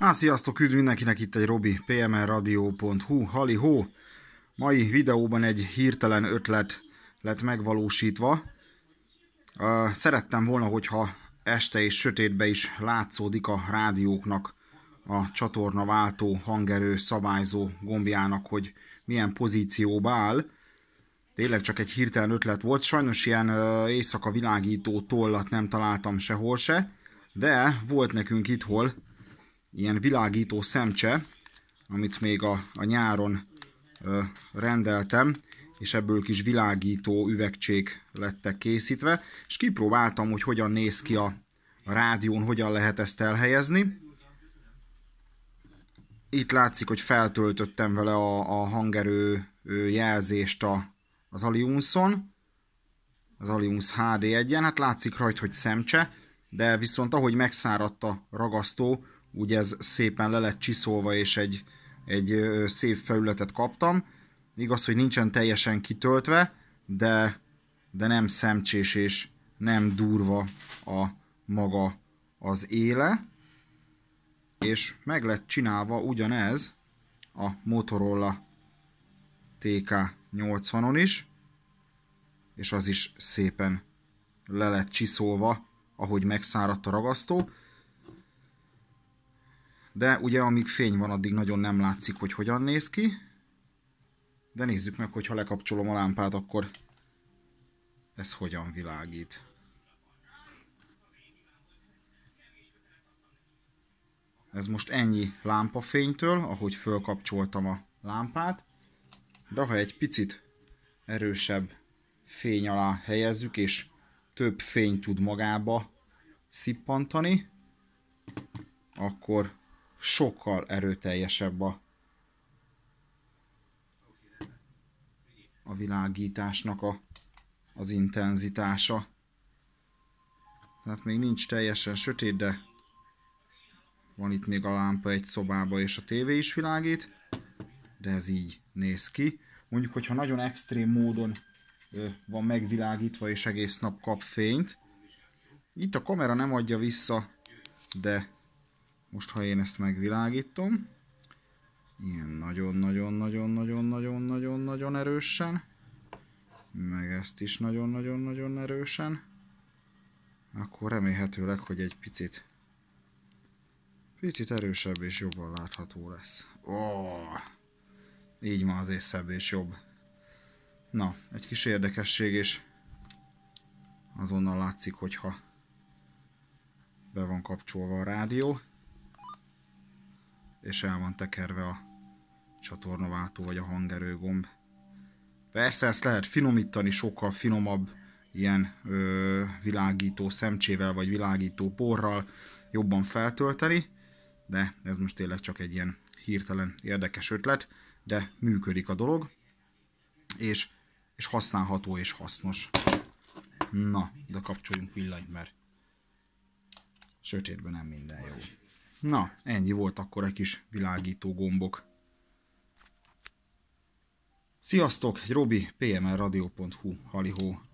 Hát sziasztok, üdv mindenkinek itt egy Robi, pmrradio.hu, hali hó. Mai videóban egy hirtelen ötlet lett megvalósítva. szerettem volna, hogyha este és sötétbe is látszódik a rádióknak a csatorna váltó, hangerő, szabályzó gombjának, hogy milyen pozícióba áll. Tényleg csak egy hirtelen ötlet volt. Sajnos ilyen éjszaka világító tollat nem találtam sehol se, de volt nekünk itthol ilyen világító szemcse, amit még a, a nyáron ö, rendeltem, és ebből kis világító üvegcsék lettek készítve, és kipróbáltam, hogy hogyan néz ki a, a rádión, hogyan lehet ezt elhelyezni. Itt látszik, hogy feltöltöttem vele a, a hangerő jelzést a, az Aliunson, az Aliuns HD1-en, hát látszik rajta, hogy szemcse, de viszont ahogy megszáradt a ragasztó, úgy ez szépen le lett csiszolva, és egy, egy szép felületet kaptam. Igaz, hogy nincsen teljesen kitöltve, de, de nem szemcsés és nem durva a maga az éle. És meg lett csinálva ugyanez a Motorola TK80-on is, és az is szépen le lett csiszolva, ahogy megszáradt a ragasztó de ugye amíg fény van, addig nagyon nem látszik, hogy hogyan néz ki. De nézzük meg, hogy ha lekapcsolom a lámpát, akkor ez hogyan világít. Ez most ennyi lámpafénytől, ahogy fölkapcsoltam a lámpát, de ha egy picit erősebb fény alá helyezzük, és több fény tud magába szippantani, akkor sokkal erőteljesebb a, a világításnak a, az intenzitása. Tehát még nincs teljesen sötét, de van itt még a lámpa egy szobába, és a tévé is világít, de ez így néz ki. Mondjuk, hogyha nagyon extrém módon van megvilágítva, és egész nap kap fényt. Itt a kamera nem adja vissza, de most, ha én ezt megvilágítom, ilyen nagyon-nagyon-nagyon-nagyon-nagyon-nagyon-nagyon erősen, meg ezt is nagyon-nagyon-nagyon erősen, akkor remélhetőleg, hogy egy picit picit erősebb és jobban látható lesz. Ó, így ma azért szebb és jobb. Na, egy kis érdekesség is. Azonnal látszik, hogyha be van kapcsolva a rádió és el van tekerve a csatornaváltó vagy a hangerőgomb. Persze ezt lehet finomítani, sokkal finomabb ilyen ö, világító szemcsével vagy világító porral jobban feltölteni, de ez most tényleg csak egy ilyen hirtelen érdekes ötlet, de működik a dolog, és, és használható és hasznos. Na, de kapcsoljunk villanyt, mert sötétben nem minden jó. Na, ennyi volt akkor egy kis világító gombok. Sziasztok, Robi, pmrradio.hu, halihó.